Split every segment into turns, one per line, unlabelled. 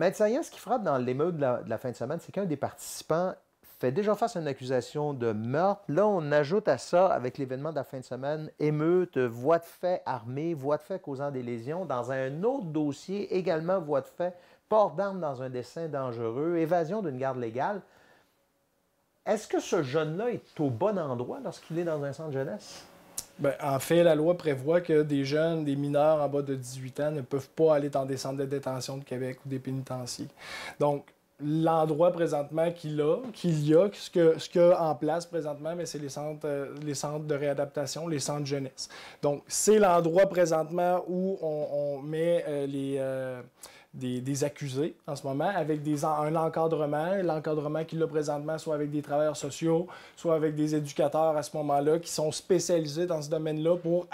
Maître ce qui frappe dans l'émeute de, la, fin de semaine, c'est qu'un des participants fait déjà face à une accusation de meurtre. Là, on ajoute à ça, avec l'événement de la fin de semaine, émeute, voie de fait armée, voie de fait causant des lésions. Dans un autre dossier, également voie de fait, port d'armes dans un dessin dangereux, évasion d'une garde légale. Est-ce que ce
jeune-là est au bon endroit
lorsqu'il est dans un centre jeunesse?
Ben, en fait, la loi prévoit que des jeunes, des mineurs en bas de 18 ans ne peuvent pas aller dans des centres de détention de Québec ou des pénitenciers. Donc, l'endroit présentement qu'il a, qu'il y a, ce qu'il ce y a en place présentement, mais c'est les centres, euh, les centres de réadaptation, les centres jeunesse. Donc, c'est l'endroit présentement où on, met euh, les, euh, des, des, accusés en ce moment, avec des, un encadrement, l'encadrement qu'il a présentement, soit avec des travailleurs sociaux, soit avec des éducateurs à ce moment-là, qui sont spécialisés dans ce domaine-là pour,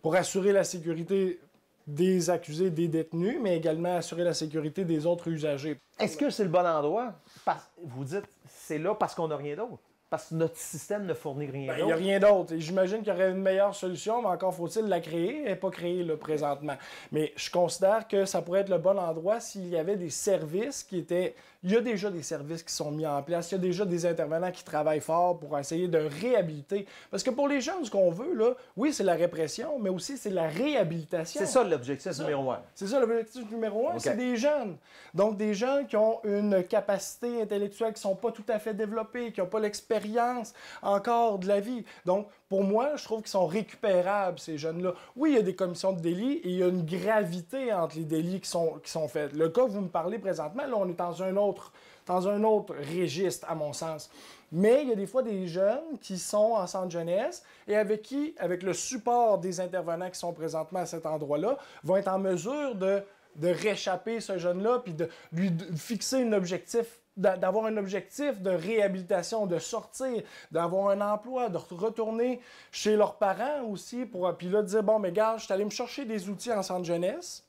pour assurer la sécurité des accusés, des détenus, mais également assurer la sécurité des autres usagers. Est-ce que c'est le bon endroit? Vous dites, c'est là parce qu'on n'a rien d'autre?
parce que notre système ne fournit rien ben, d'autre. Il n'y a rien
d'autre. J'imagine qu'il y aurait une meilleure solution, mais encore faut-il la créer. et pas créer là, présentement. Mais je considère que ça pourrait être le bon endroit s'il y avait des services qui étaient... Il y a déjà des services qui sont mis en place. Il y a déjà des intervenants qui travaillent fort pour essayer de réhabiliter. Parce que pour les jeunes, ce qu'on veut, là, oui, c'est la répression, mais aussi c'est la réhabilitation. C'est ça l'objectif numéro un. C'est ça l'objectif numéro un, c'est des jeunes. Donc des jeunes qui ont une capacité intellectuelle qui ne sont pas tout à fait développés, qui n'ont pas l'expérience encore de la vie. Donc, pour moi, je trouve qu'ils sont récupérables, ces jeunes-là. Oui, il y a des commissions de délits et il y a une gravité entre les délits qui sont, qui sont faits. Le cas où vous me parlez présentement, là, on est dans un autre, dans un autre registre, à mon sens. Mais il y a des fois des jeunes qui sont en centre jeunesse et avec qui, avec le support des intervenants qui sont présentement à cet endroit-là, vont être en mesure de, de réchapper ce jeune-là puis de lui fixer un objectif d'avoir un objectif de réhabilitation, de sortir, d'avoir un emploi, de retourner chez leurs parents aussi pour puis là dire bon mais gars, je suis allé me chercher des outils en centre jeunesse.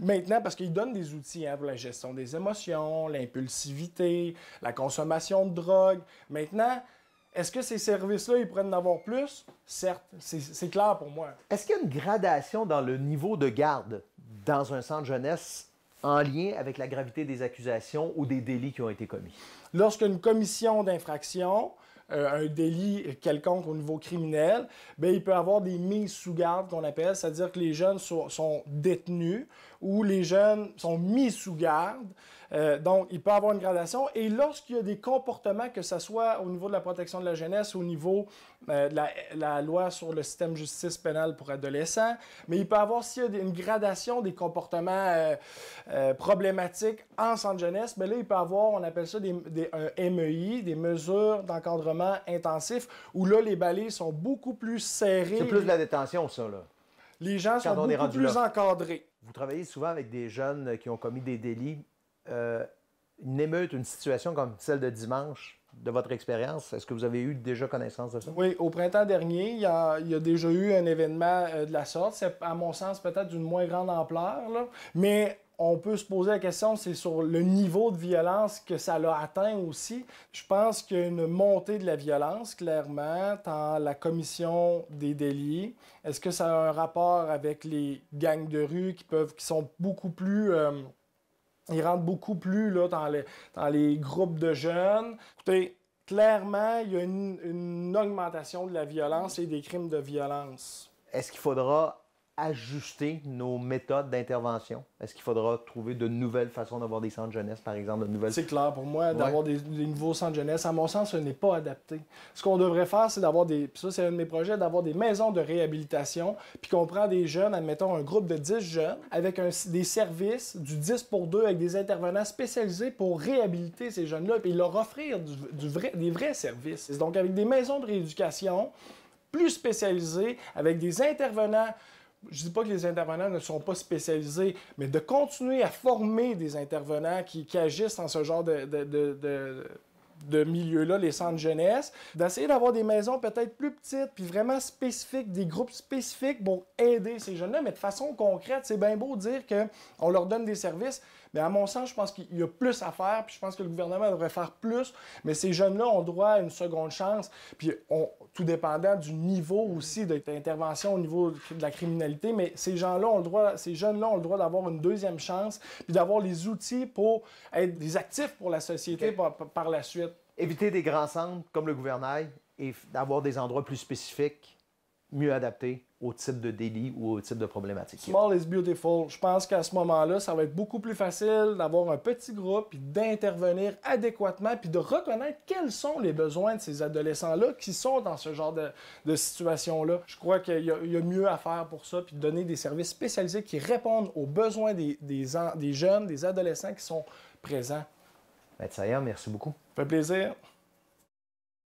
Maintenant, parce qu'ils donnent des outils hein, pour la gestion des émotions, l'impulsivité, la consommation de drogue. Maintenant, est-ce que ces services-là, ils prennent en avoir plus? Certes, c'est clair pour moi. Est-ce qu'il y a une
gradation dans le niveau de garde dans un centre jeunesse en lien avec la
gravité des accusations ou des délits qui ont été commis. Lorsqu'une commission d'infraction, euh, un délit quelconque au niveau criminel, bien, il peut avoir des mises sous garde qu'on appelle, c'est-à-dire que les jeunes sont détenus ou les jeunes sont mis sous garde euh, donc, il peut avoir une gradation. Et lorsqu'il y a des comportements, que ce soit au niveau de la protection de la jeunesse, au niveau euh, de la, loi sur le système de justice pénale pour adolescents, mais il peut avoir, s'il y a une gradation des comportements euh, problématiques en centre jeunesse, mais là, il peut avoir, on appelle ça des, un MEI, des mesures d'encadrement intensif, où là, les balais sont beaucoup plus serrés. C'est plus de la
détention, ça, là. Les gens sont beaucoup plus encadrés. Vous travaillez souvent avec des jeunes qui ont commis des délits euh, une émeute, une situation comme celle de dimanche, de votre expérience, est-ce que vous avez eu déjà connaissance de ça?
Oui, au printemps dernier, il y a, déjà eu un événement euh, de la sorte. C'est, à mon sens, peut-être d'une moins grande ampleur, mais on peut se poser la question, c'est sur le niveau de violence que ça l'a atteint aussi. Je pense qu'il y a une montée de la violence, clairement, dans la commission des délits. Est-ce que ça a un rapport avec les gangs de rue qui peuvent, qui sont beaucoup plus... Euh, il rentrent beaucoup plus là, dans, les, dans les groupes de jeunes. Écoutez, clairement, il y a une, une augmentation de la violence et des crimes de violence. Est-ce qu'il faudra
ajuster nos méthodes d'intervention? Est-ce qu'il faudra trouver de nouvelles façons d'avoir
des centres jeunesse, par exemple, de nouvelles... C'est clair pour moi, d'avoir des, nouveaux centres jeunesse. À mon sens, ce n'est pas adapté. Ce qu'on devrait faire, c'est d'avoir des... ça, c'est un de mes projets, d'avoir des maisons de réhabilitation, puis qu'on prend des jeunes, admettons un groupe de 10 jeunes, avec des services du 10 pour 2, avec des intervenants spécialisés pour réhabiliter ces jeunes-là, puis leur offrir du vrai, des vrais services. Donc, avec des maisons de rééducation plus spécialisées, avec des intervenants je ne dis pas que les intervenants ne sont pas spécialisés, mais de continuer à former des intervenants qui, agissent dans ce genre de, de, de, de de milieu-là, les centres jeunesse, d'essayer d'avoir des maisons peut-être plus petites, puis vraiment spécifiques, des groupes spécifiques pour aider ces jeunes-là, mais de façon concrète, c'est bien beau dire qu'on leur donne des services, mais à mon sens, je pense qu'il y a plus à faire, puis je pense que le gouvernement devrait faire plus, mais ces jeunes-là ont droit à une seconde chance, puis on, tout dépendant du niveau aussi d'intervention au niveau de la criminalité, mais ces gens-là ont le droit, ces jeunes-là ont le droit d'avoir une deuxième chance, puis d'avoir les outils pour être des actifs pour la société par, la suite. Éviter des grands centres comme le
gouvernail et d'avoir des endroits plus spécifiques, mieux adaptés au type de délit ou au type de problématique.
Small is beautiful. Je pense qu'à ce moment-là, ça va être beaucoup plus facile d'avoir un petit groupe, puis d'intervenir adéquatement, puis de reconnaître quels sont les besoins de ces adolescents-là qui sont dans ce genre de, situation-là. Je crois qu'il y, a mieux à faire pour ça, puis de donner des services spécialisés qui répondent aux besoins des, des jeunes, des adolescents qui sont présents. Ben, merci beaucoup. Ça fait plaisir.